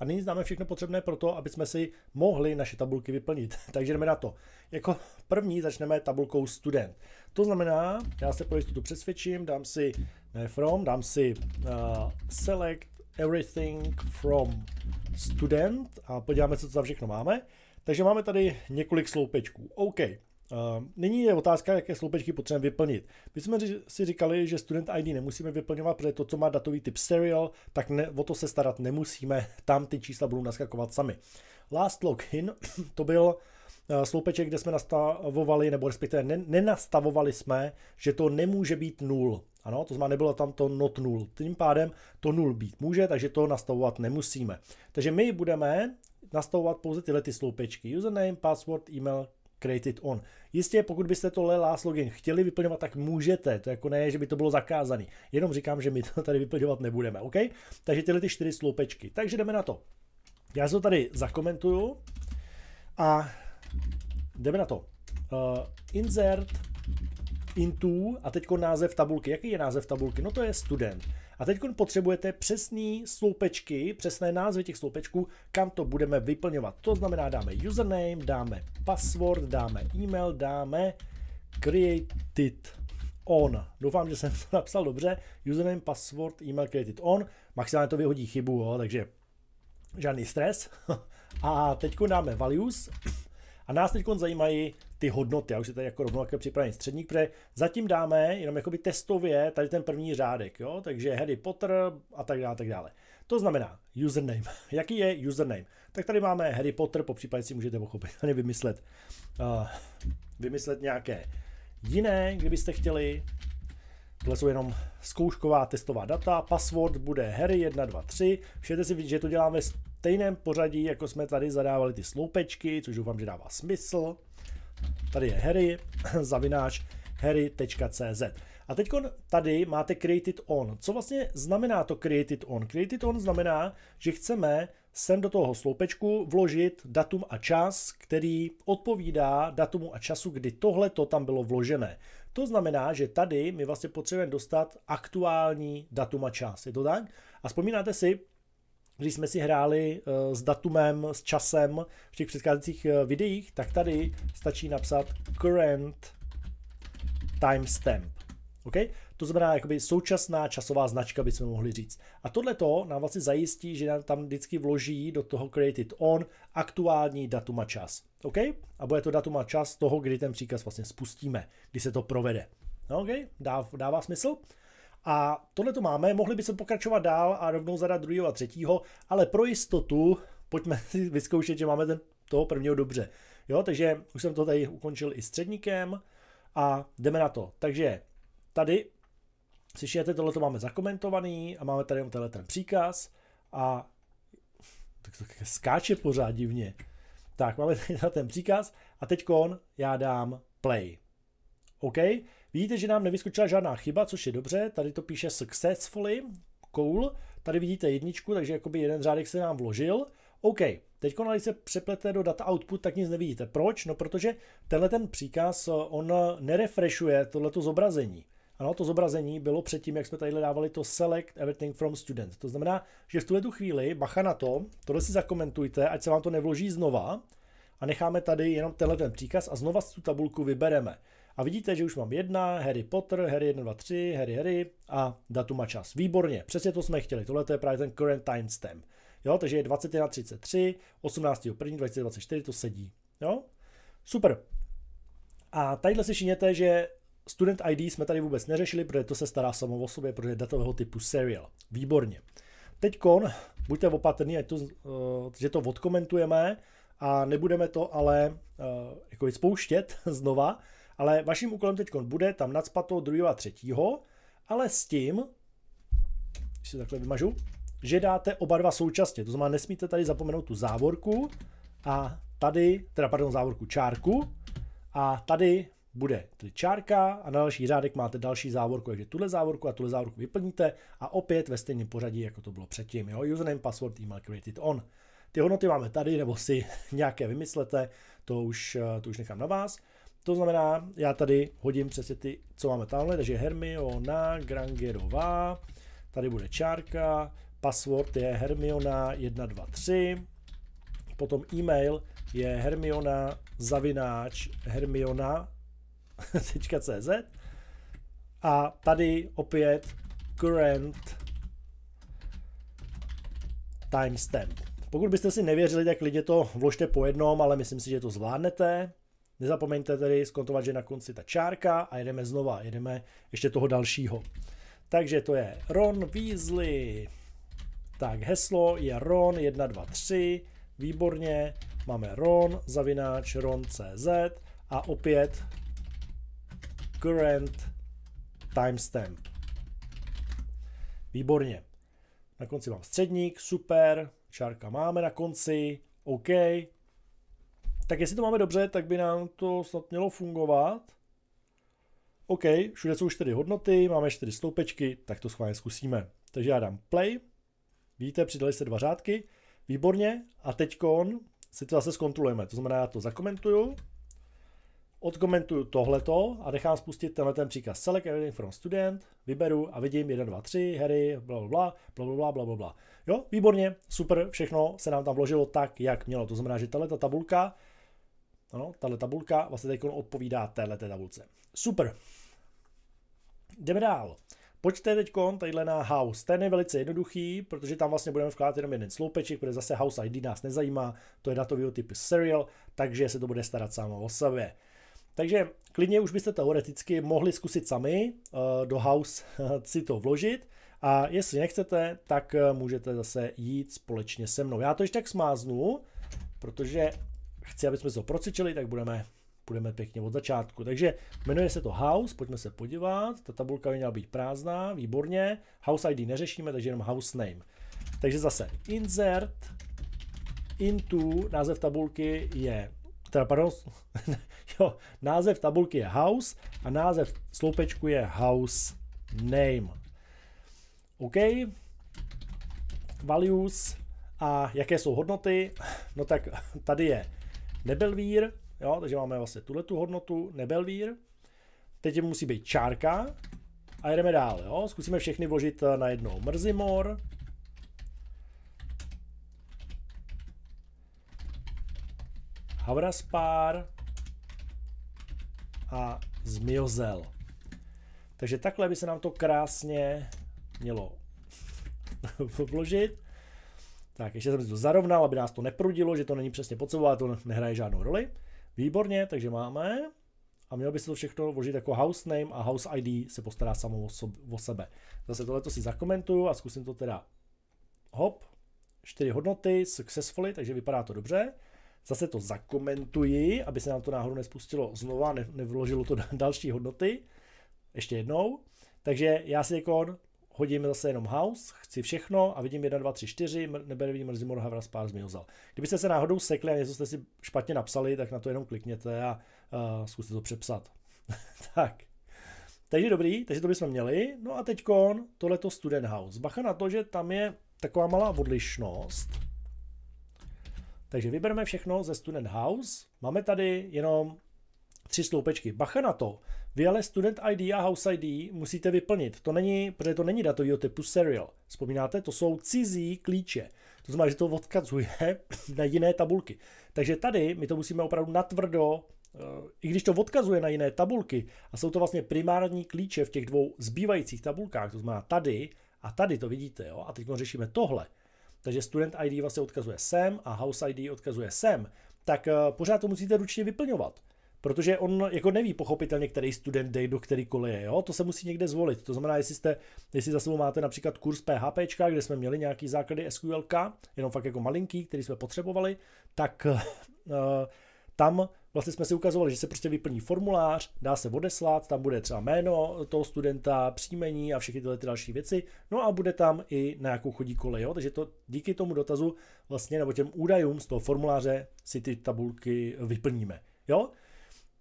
A nyní známe všechno potřebné pro to, aby jsme si mohli naše tabulky vyplnit. Takže jdeme na to. Jako první začneme tabulkou student. To znamená, já se pro jistotu přesvědčím, dám si ne from, dám si uh, select everything from student a podíváme se, co tam všechno máme. Takže máme tady několik sloupečků. OK, Ehm, Nyní je otázka, jaké sloupečky potřebujeme vyplnit. My jsme si říkali, že student ID nemusíme vyplňovat, protože to, co má datový typ serial, tak ne, o to se starat nemusíme, tam ty čísla budou naskakovat sami. Last login, to byl eh, sloupeček, kde jsme nastavovali, nebo respektive nenastavovali jsme, že to nemůže být nul. Ano, to znamená, nebylo tam to not nul. Tím pádem to nul být může, takže to nastavovat nemusíme. Takže my budeme nastavovat pouze tyhle ty sloupečky. Username, password, email, Create it on. Jistě, pokud byste tohle last login chtěli vyplňovat, tak můžete. To jako ne, že by to bylo zakázané. Jenom říkám, že my to tady vyplňovat nebudeme, OK? Takže tyhle ty čtyři sloupečky. Takže jdeme na to. Já si to tady zakomentuju a jdeme na to. Uh, insert into a teď název tabulky. Jaký je název tabulky? No to je student. A teď potřebujete přesné sloupečky, přesné názvy těch sloupečků, kam to budeme vyplňovat. To znamená, dáme username, dáme password, dáme email, dáme created on. Doufám, že jsem to napsal dobře. Username, password, email, created on. Maximálně to vyhodí chybu, jo, takže žádný stres. A teď dáme values, a nás teď zajímají ty hodnoty. Já už je tady jako rovnou připravený středník, protože zatím dáme jenom jakoby testově tady ten první řádek, jo? takže Harry Potter a tak dále, tak dále. To znamená username. Jaký je username? Tak tady máme Harry Potter, po případě si můžete pochopit, tady vymyslet, uh, vymyslet nějaké jiné, kdybyste chtěli. Tohle jsou jenom zkoušková testová data. Password bude Harry123. Všimněte si, že to děláme stejném pořadí, jako jsme tady zadávali ty sloupečky, což doufám, že dává smysl. Tady je Harry, zavináč harry.cz. A teď tady máte Created On. Co vlastně znamená to Created On? Created On znamená, že chceme sem do toho sloupečku vložit datum a čas, který odpovídá datumu a času, kdy tohle to tam bylo vložené. To znamená, že tady my vlastně potřebujeme dostat aktuální datum a čas. Je to tak? A vzpomínáte si, když jsme si hráli eh, s datumem, s časem v těch předcházejících eh, videích, tak tady stačí napsat current timestamp. OK? To znamená jakoby současná časová značka, bychom mohli říct. A tohle to nám vlastně zajistí, že nám tam vždycky vloží do toho created on aktuální datum a čas. OK? A bude to datum a čas toho, kdy ten příkaz vlastně spustíme, kdy se to provede. No, OK? Dá, dává smysl? A tohle to máme, mohli by se pokračovat dál a rovnou zadat druhého a třetího, ale pro jistotu pojďme si vyzkoušet, že máme ten, toho prvního dobře. Jo, takže už jsem to tady ukončil i středníkem a jdeme na to. Takže tady slyšíte, tohle to máme zakomentovaný a máme tady jenom tenhle ten příkaz a tak to skáče pořád divně. Tak, máme tady ten příkaz a teď já dám play. OK? Vidíte, že nám nevyskočila žádná chyba, což je dobře. Tady to píše successfully, cool. Tady vidíte jedničku, takže jakoby jeden řádek se nám vložil. OK, teď když se přeplete do data output, tak nic nevidíte. Proč? No protože tenhle ten příkaz, on nerefreshuje tohleto zobrazení. Ano, to zobrazení bylo předtím, jak jsme tady dávali to Select Everything from Student. To znamená, že v tuhle tu chvíli, bacha na to, tohle si zakomentujte, ať se vám to nevloží znova a necháme tady jenom tenhle ten příkaz a znova tu tabulku vybereme. A vidíte, že už mám jedna, Harry Potter, Harry 1, 2, 3, Harry, Harry a datum a čas. Výborně, přesně to jsme chtěli. Tohle to je právě ten current timestamp. Jo, takže je 21.33, 18.1.2024, to sedí. Jo, super. A tadyhle si všimněte, že student ID jsme tady vůbec neřešili, protože to se stará samo o sobě, protože je datového typu serial. Výborně. Teď kon, buďte opatrní, ať to, eh, že to odkomentujeme a nebudeme to ale eh, jako spouštět znova, ale vaším úkolem teď bude tam nadspat toho druhého a třetího, ale s tím, když se takhle vymažu, že dáte oba dva současně. To znamená, nesmíte tady zapomenout tu závorku a tady, teda pardon, závorku čárku a tady bude tedy čárka a na další řádek máte další závorku, takže tuhle závorku a tuhle závorku vyplníte a opět ve stejném pořadí, jako to bylo předtím. Jo? Username, password, email, created on. Ty hodnoty máme tady, nebo si nějaké vymyslete, to už, to už nechám na vás. To znamená, já tady hodím přesně ty, co máme tamhle, takže Hermiona Grangerová, tady bude čárka, password je Hermiona 123, potom e-mail je Hermiona zavináč hermiona.cz a tady opět current timestamp. Pokud byste si nevěřili, tak lidi to vložte po jednom, ale myslím si, že to zvládnete. Nezapomeňte tedy skontovat, že na konci ta čárka a jedeme znova, jedeme ještě toho dalšího. Takže to je Ron Weasley. Tak heslo je Ron 123. výborně, máme Ron, zavináč Ron.cz a opět current timestamp. Výborně. Na konci mám středník, super, čárka máme na konci, OK, tak jestli to máme dobře, tak by nám to snad mělo fungovat. OK, všude jsou čtyři hodnoty, máme čtyři stoupečky, tak to schválně zkusíme. Takže já dám play. Vidíte, přidali se dva řádky. Výborně. A teď si to zase zkontrolujeme. To znamená, já to zakomentuju. Odkomentuju tohleto a nechám spustit tenhle ten příkaz Select everything from student, vyberu a vidím 1, 2, 3, Harry, bla, bla, bla, bla, bla, bla, bla. Jo, výborně, super, všechno se nám tam vložilo tak, jak mělo. To znamená, že tahle ta tabulka ano, tahle tabulka vlastně teď odpovídá téhle tabulce. Super. Jdeme dál. Pojďte teď tadyhle na house. Ten je velice jednoduchý, protože tam vlastně budeme vkládat jenom jeden sloupeček, protože zase house ID nás nezajímá, to je datový typ serial, takže se to bude starat samo o sebe. Takže klidně už byste teoreticky mohli zkusit sami eh, do house eh, si to vložit a jestli nechcete, tak eh, můžete zase jít společně se mnou. Já to ještě tak smáznu, protože chci, aby jsme to procičili, tak budeme, budeme pěkně od začátku. Takže jmenuje se to House, pojďme se podívat. Ta tabulka by měla být prázdná, výborně. House ID neřešíme, takže jenom House Name. Takže zase insert into, název tabulky je, teda pardon, jo, název tabulky je house a název sloupečku je house name. OK, values a jaké jsou hodnoty? No tak tady je Nebelvír, jo, takže máme vlastně tuhle tu hodnotu, Nebelvír. Teď musí být čárka a jdeme dál, jo. Zkusíme všechny vložit eh, na jednou Mrzimor. Havraspár a Zmiozel. Takže takhle by se nám to krásně mělo vložit. Tak, ještě jsem si to zarovnal, aby nás to neprudilo, že to není přesně podsouvá, to nehraje žádnou roli. Výborně, takže máme. A mělo by se to všechno vložit jako house name a house ID se postará samo o sebe. Zase to si zakomentuju a zkusím to teda hop, čtyři hodnoty, successfully, takže vypadá to dobře. Zase to zakomentuji, aby se nám to náhodou nespustilo znova, nevložilo to další hodnoty. Ještě jednou. Takže já si jako hodím zase jenom house, chci všechno a vidím 1, 2, 3, 4, nebere vidím Rzimor Havra Spars mi Kdybyste se náhodou sekli a něco jste si špatně napsali, tak na to jenom klikněte a uh, zkuste to přepsat. tak. Takže dobrý, takže to bychom měli. No a teď tohleto Student House. Bacha na to, že tam je taková malá odlišnost. Takže vybereme všechno ze Student House. Máme tady jenom tři sloupečky. Bacha na to, vy ale student ID a house ID musíte vyplnit. To není, protože to není datový typu serial. Vzpomínáte, to jsou cizí klíče. To znamená, že to odkazuje na jiné tabulky. Takže tady my to musíme opravdu natvrdo eh, i když to odkazuje na jiné tabulky a jsou to vlastně primární klíče v těch dvou zbývajících tabulkách, to znamená tady a tady to vidíte, jo, a teď no řešíme tohle. Takže student ID vlastně odkazuje sem a house ID odkazuje sem, tak eh, pořád to musíte ručně vyplňovat. Protože on jako neví pochopitelně, který student jde do který koleje, jo? to se musí někde zvolit. To znamená, jestli, jste, jestli za sebou máte například kurz PHP, kde jsme měli nějaký základy SQL, jenom fakt jako malinký, který jsme potřebovali, tak eh, tam vlastně jsme si ukazovali, že se prostě vyplní formulář, dá se odeslat, tam bude třeba jméno toho studenta, příjmení a všechny tyhle ty další věci, no a bude tam i na jakou chodí kolej, jo? takže to díky tomu dotazu vlastně nebo těm údajům z toho formuláře si ty tabulky vyplníme. Jo?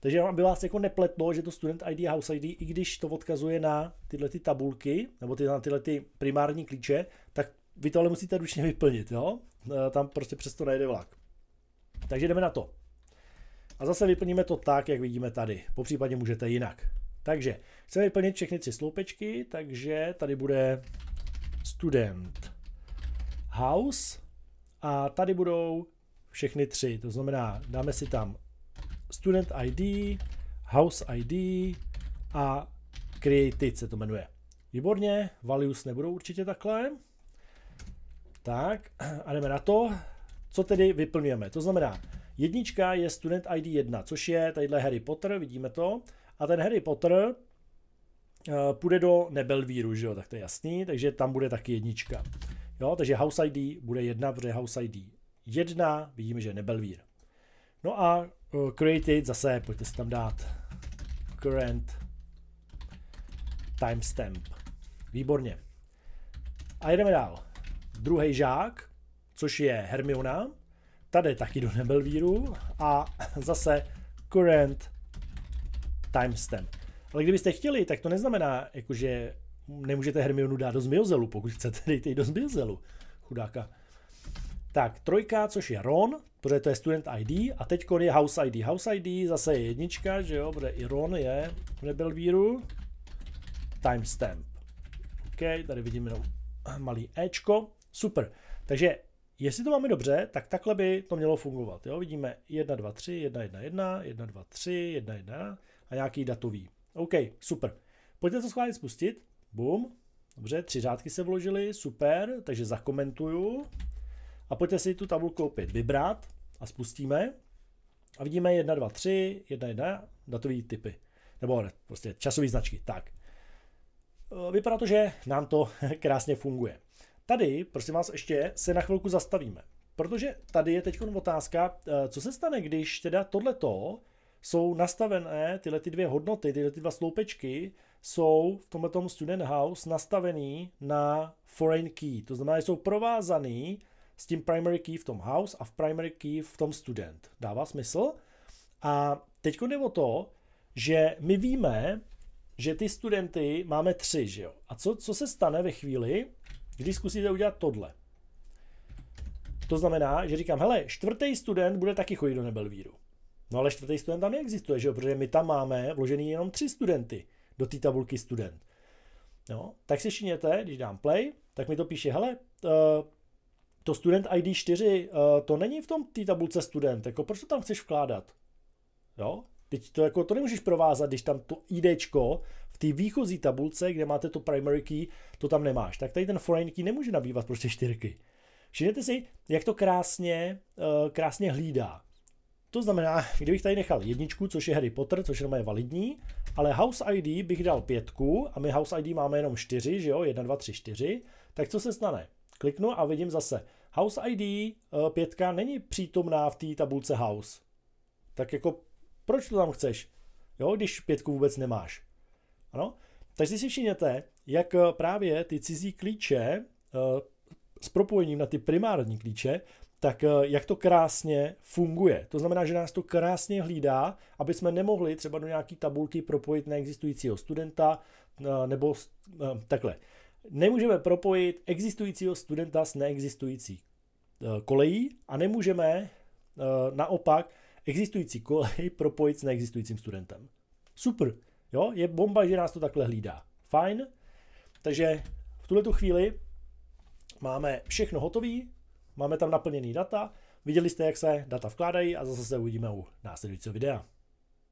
Takže aby vás jako nepletlo, že to student ID a house ID, i když to odkazuje na tyhle ty tabulky, nebo ty, na tyhle ty primární klíče, tak vy tohle musíte ručně vyplnit, jo? E, tam prostě přesto najde vlak. Takže jdeme na to. A zase vyplníme to tak, jak vidíme tady. Po případě můžete jinak. Takže chceme vyplnit všechny tři sloupečky, takže tady bude student house a tady budou všechny tři, to znamená dáme si tam student ID, house ID a created se to jmenuje. Výborně, values nebudou určitě takhle. Tak a jdeme na to, co tedy vyplňujeme. To znamená, jednička je student ID 1, což je tadyhle Harry Potter, vidíme to. A ten Harry Potter eh, půjde do Nebelvíru, že jo, tak to je jasný, takže tam bude taky jednička. Jo, takže House ID bude jedna, protože House ID jedna, vidíme, že je Nebelvír. No a Eh, created zase, pojďte si tam dát current timestamp. Výborně. A jdeme dál. Druhý žák, což je Hermiona, tady taky do nebelvíru a zase current timestamp. Ale kdybyste chtěli, tak to neznamená, že nemůžete Hermionu dát do zmiozelu, pokud chcete, dejte ji do zmiozelu, chudáka. Tak, trojka, což je Ron, protože to je student ID a teď je house ID. House ID zase je jednička, že jo, protože Iron je v Nebelvíru. Timestamp. OK, tady vidíme jenom malý Ečko. Super. Takže jestli to máme dobře, tak takhle by to mělo fungovat. Jo? Vidíme 1, 2, 3, 1, 1, 1, 1, 2, 3, 1, 1 a nějaký datový. OK, super. Pojďte to schválně spustit. Boom. Dobře, tři řádky se vložily, super, takže zakomentuju. A pojďte si tu tabulku opět vybrat a spustíme. A vidíme 1, 2, 3, 1, 1, datové typy. Nebo ne, prostě časové značky. Tak. E, vypadá to, že nám to krásně funguje. Tady, prosím vás, ještě se na chvilku zastavíme. Protože tady je teď otázka, e, co se stane, když teda tohleto jsou nastavené, tyhle ty dvě hodnoty, tyhle ty dva sloupečky, jsou v tomto student house nastavený na foreign key. To znamená, že jsou provázaný s tím primary key v tom house a v primary key v tom student. Dává smysl? A teď jde o to, že my víme, že ty studenty máme tři, že jo? A co, co se stane ve chvíli, když zkusíte udělat tohle? To znamená, že říkám, hele, čtvrtý student bude taky chodit do Nebelvíru. No ale čtvrtý student tam neexistuje, že jo? Protože my tam máme vložený jenom tři studenty do té tabulky student. No, tak si všimněte, když dám play, tak mi to píše, hele, eh, to student ID 4, eh, to není v tom té tabulce student, jako proč to tam chceš vkládat? Jo? Teď to, jako, to nemůžeš provázat, když tam to ID v té výchozí tabulce, kde máte to primary key, to tam nemáš. Tak tady ten foreign key nemůže nabývat prostě čtyřky. Všimněte si, jak to krásně, eh, krásně hlídá. To znamená, kdybych tady nechal jedničku, což je Harry Potter, což je validní, ale House ID bych dal pětku a my House ID máme jenom čtyři, že jo, jedna, dva, tři, čtyři, tak co se stane? Kliknu a vidím zase, House ID 5 eh, není přítomná v té tabulce House. Tak jako, proč to tam chceš? Jo, když pětku vůbec nemáš. Ano? Takže si všimněte, jak eh, právě ty cizí klíče eh, s propojením na ty primární klíče, tak jak to krásně funguje. To znamená, že nás to krásně hlídá, aby jsme nemohli třeba do nějaké tabulky propojit neexistujícího studenta nebo takhle nemůžeme propojit existujícího studenta s neexistující eh, kolejí a nemůžeme eh, naopak existující kolej propojit s neexistujícím studentem. Super, jo, je bomba, že nás to takhle hlídá. Fajn, takže v tuhle chvíli máme všechno hotový, máme tam naplněný data, viděli jste, jak se data vkládají a zase se uvidíme u následujícího videa.